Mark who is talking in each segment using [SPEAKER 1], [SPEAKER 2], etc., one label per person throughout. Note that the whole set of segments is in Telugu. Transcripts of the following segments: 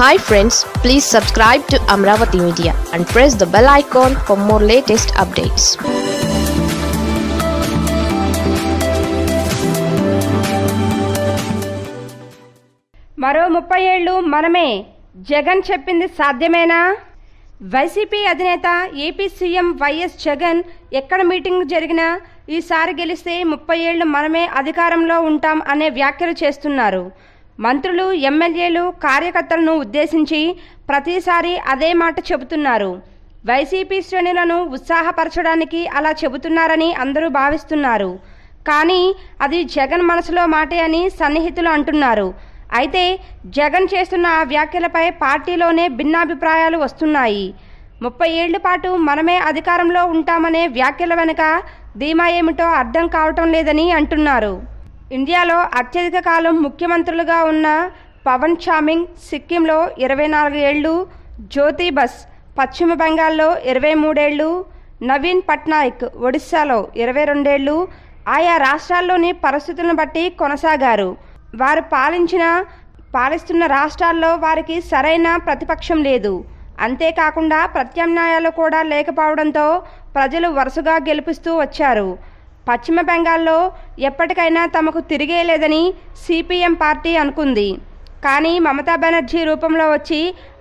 [SPEAKER 1] hi friends please subscribe to Amaravati media and press the bell icon for more latest updates మరో ముప్పై ఏళ్ళు మనమే జగన్ చెప్పింది సాధ్యమేనా వైసీపీ అధినేత ఏపీ సీఎం వైఎస్ జగన్ ఎక్కడ మీటింగ్ జరిగినా ఈసారి గెలిస్తే ముప్పై ఏళ్ళు మనమే అధికారంలో ఉంటాం అనే వ్యాఖ్యలు చేస్తున్నారు మంత్రులు ఎమ్మెల్యేలు కార్యకర్తలను ఉద్దేశించి ప్రతిసారి అదే మాట చెబుతున్నారు వైసీపీ శ్రేణులను ఉత్సాహపరచడానికి అలా చెబుతున్నారని అందరూ భావిస్తున్నారు కానీ అది జగన్ మనసులో మాటే అని సన్నిహితులు అంటున్నారు అయితే జగన్ చేస్తున్న ఆ వ్యాఖ్యలపై పార్టీలోనే భిన్నాభిప్రాయాలు వస్తున్నాయి ముప్పై ఏళ్ల పాటు మనమే అధికారంలో ఉంటామనే వ్యాఖ్యల వెనుక ధీమా ఏమిటో అర్థం కావటం లేదని అంటున్నారు ఇండియాలో అత్యధిక కాలం ముఖ్యమంత్రులుగా ఉన్న పవన్ చామింగ్ సిక్కింలో ఇరవై నాలుగు ఏళ్ళు జ్యోతి బస్ పశ్చిమ బెంగాల్లో ఇరవై మూడేళ్ళు నవీన్ పట్నాయక్ ఒడిశాలో ఇరవై రెండేళ్లు ఆయా రాష్ట్రాల్లోని పరిస్థితులను బట్టి కొనసాగారు వారు పాలించిన పాలిస్తున్న రాష్ట్రాల్లో వారికి సరైన ప్రతిపక్షం లేదు అంతేకాకుండా ప్రత్యామ్నాయాలు కూడా లేకపోవడంతో ప్రజలు వరుసగా గెలిపిస్తూ వచ్చారు పశ్చిమ బెంగాల్లో ఎప్పటికైనా తమకు తిరిగే లేదని సిపిఎం పార్టీ అనుకుంది కానీ మమతా బెనర్జీ రూపంలో వచ్చి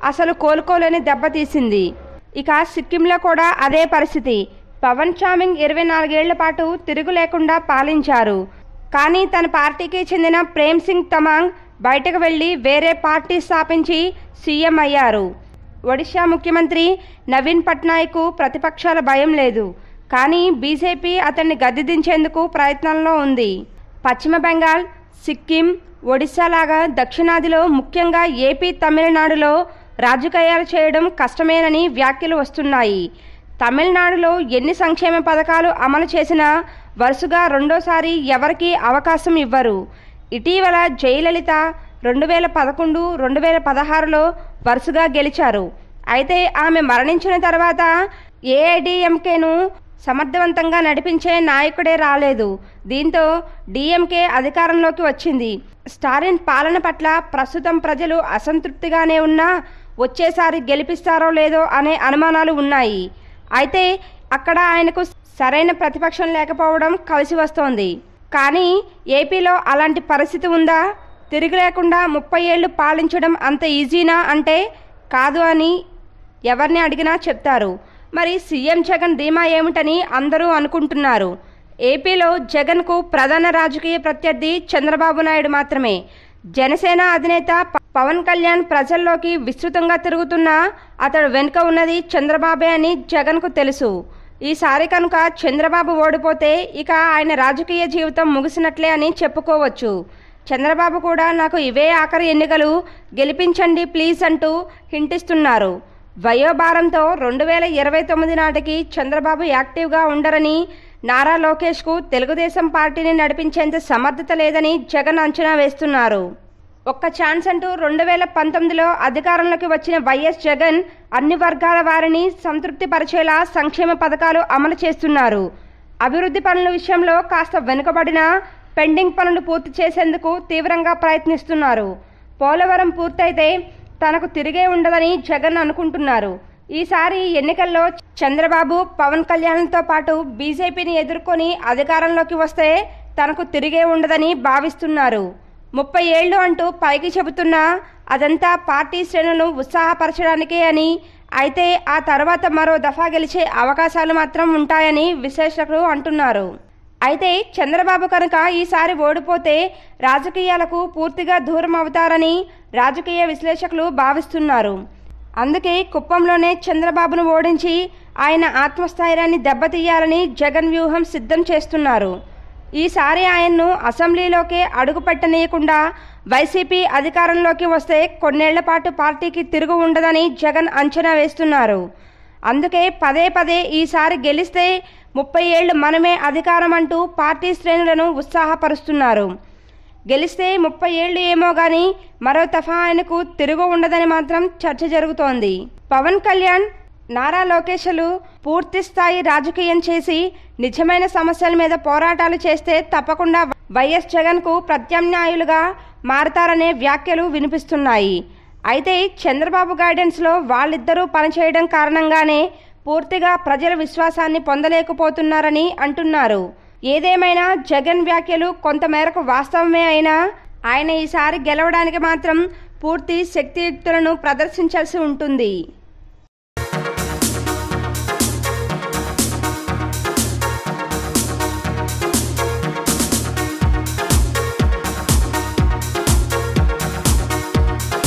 [SPEAKER 1] అసలు కోలుకోలేని దెబ్బతీసింది ఇక సిక్కింలో కూడా అదే పరిస్థితి పవన్ చామింగ్ ఇరవై నాలుగేళ్ల పాటు తిరుగు లేకుండా పాలించారు కానీ తన పార్టీకి చెందిన ప్రేమ్ సింగ్ తమాంగ్ బయటకు వెళ్ళి వేరే పార్టీ స్థాపించి సీఎం అయ్యారు ఒడిశా ముఖ్యమంత్రి నవీన్ పట్నాయక్ ప్రతిపక్షాల భయం లేదు కానీ బీజేపీ అతన్ని గద్దెదించేందుకు ప్రయత్నంలో ఉంది పశ్చిమ బెంగాల్ సిక్కిం ఒడిశా లాగా దక్షిణాదిలో ముఖ్యంగా ఏపీ తమిళనాడులో రాజకీయాలు చేయడం కష్టమేనని వ్యాఖ్యలు వస్తున్నాయి తమిళనాడులో ఎన్ని సంక్షేమ పథకాలు అమలు చేసినా వరుసగా రెండోసారి ఎవరికీ అవకాశం ఇవ్వరు ఇటీవల జయలలిత రెండు వేల పదకొండు రెండు వేల పదహారులో వరుసగా గెలిచారు అయితే ఆమె మరణించిన తర్వాత ఏఐడిఎంకేను సమర్థవంతంగా నడిపించే నాయకుడే రాలేదు దీంతో డిఎంకే అధికారంలోకి వచ్చింది స్టాలిన్ పాలన పట్ల ప్రస్తుతం ప్రజలు అసంతృప్తిగానే ఉన్నా వచ్చేసారి గెలిపిస్తారో లేదో అనే అనుమానాలు ఉన్నాయి అయితే అక్కడ ఆయనకు సరైన ప్రతిపక్షం లేకపోవడం కలిసి వస్తోంది కానీ ఏపీలో అలాంటి పరిస్థితి ఉందా తిరిగి లేకుండా ముప్పై ఏళ్ళు పాలించడం అంత ఈజీనా అంటే కాదు అని ఎవరిని అడిగినా చెప్తారు మరి సీఎం జగన్ ధీమా ఏమిటని అందరూ అనుకుంటున్నారు ఏపీలో జగన్కు ప్రధాన రాజకీయ ప్రత్యర్థి చంద్రబాబు నాయుడు మాత్రమే జనసేన అధినేత పవన్ కళ్యాణ్ ప్రజల్లోకి విస్తృతంగా తిరుగుతున్నా అతడు వెనుక ఉన్నది చంద్రబాబే అని జగన్కు తెలుసు ఈసారి కనుక చంద్రబాబు ఓడిపోతే ఇక ఆయన రాజకీయ జీవితం ముగిసినట్లే అని చెప్పుకోవచ్చు చంద్రబాబు కూడా నాకు ఇవే ఆఖరి ఎన్నికలు గెలిపించండి ప్లీజ్ అంటూ హింటిస్తున్నారు వయోభారంతో రెండు వేల ఇరవై తొమ్మిది నాటికి చంద్రబాబు యాక్టివ్గా ఉండరని నారా లోకేష్కు తెలుగుదేశం పార్టీని నడిపించేంత సమర్థత లేదని జగన్ అంచనా వేస్తున్నారు ఒక్క ఛాన్స్ అంటూ రెండు వేల పంతొమ్మిదిలో అధికారంలోకి వచ్చిన వైఎస్ జగన్ అన్ని వర్గాల వారిని సంతృప్తిపరిచేలా సంక్షేమ పథకాలు అమలు చేస్తున్నారు అభివృద్ధి పనుల విషయంలో కాస్త వెనుకబడిన పెండింగ్ పనులు పూర్తి చేసేందుకు తీవ్రంగా ప్రయత్నిస్తున్నారు పోలవరం పూర్తయితే తనకు తిరిగే ఉండదని జగన్ అనుకుంటున్నారు ఈసారి ఎన్నికల్లో చంద్రబాబు పవన్ కళ్యాణ్తో పాటు బీజేపీని ఎదుర్కొని అధికారంలోకి వస్తే తనకు తిరిగే ఉండదని భావిస్తున్నారు ముప్పై ఏళ్ళు అంటూ పైకి చెబుతున్నా అదంతా పార్టీ శ్రేణులను ఉత్సాహపరచడానికే అని అయితే ఆ తర్వాత మరో దఫా గెలిచే అవకాశాలు మాత్రం ఉంటాయని విశ్లేషకులు అంటున్నారు అయితే చంద్రబాబు కనుక ఈసారి ఓడిపోతే రాజకీయాలకు పూర్తిగా దూరం అవుతారని రాజకీయ విశ్లేషకులు భావిస్తున్నారు అందుకే కుప్పంలోనే చంద్రబాబును ఓడించి ఆయన ఆత్మస్థైర్యాన్ని దెబ్బతీయాలని జగన్ వ్యూహం సిద్ధం చేస్తున్నారు ఈసారి ఆయన్ను అసెంబ్లీలోకే అడుగుపెట్టనీయకుండా వైసీపీ అధికారంలోకి వస్తే కొన్నేళ్ల పాటు పార్టీకి తిరుగు ఉండదని జగన్ అంచనా వేస్తున్నారు అందుకే పదే పదే ఈసారి గెలిస్తే ముప్పై ఏళ్ళు మనమే అధికారం అంటూ పార్టీ శ్రేణులను ఉత్సాహపరుస్తున్నారు గెలిస్తే ముప్పై ఏళ్ళు ఏమో కానీ మరో తఫా ఆయనకు తిరుగు ఉండదని మాత్రం చర్చ జరుగుతోంది పవన్ కళ్యాణ్ నారా లోకేష్లు పూర్తి స్థాయి రాజకీయం చేసి నిజమైన సమస్యల మీద పోరాటాలు చేస్తే తప్పకుండా వైఎస్ జగన్కు ప్రత్యామ్నాయులుగా మారతారనే వ్యాఖ్యలు వినిపిస్తున్నాయి అయితే చంద్రబాబు గైడెన్స్లో వాళ్ళిద్దరూ పనిచేయడం కారణంగానే పూర్తిగా ప్రజల విశ్వాసాన్ని పొందలేకపోతున్నారని అంటున్నారు ఏదేమైనా జగన్ వ్యాఖ్యలు కొంతమేరకు వాస్తవమే అయినా ఆయన ఈసారి గెలవడానికి మాత్రం పూర్తి శక్తియుక్తులను ప్రదర్శించాల్సి ఉంటుంది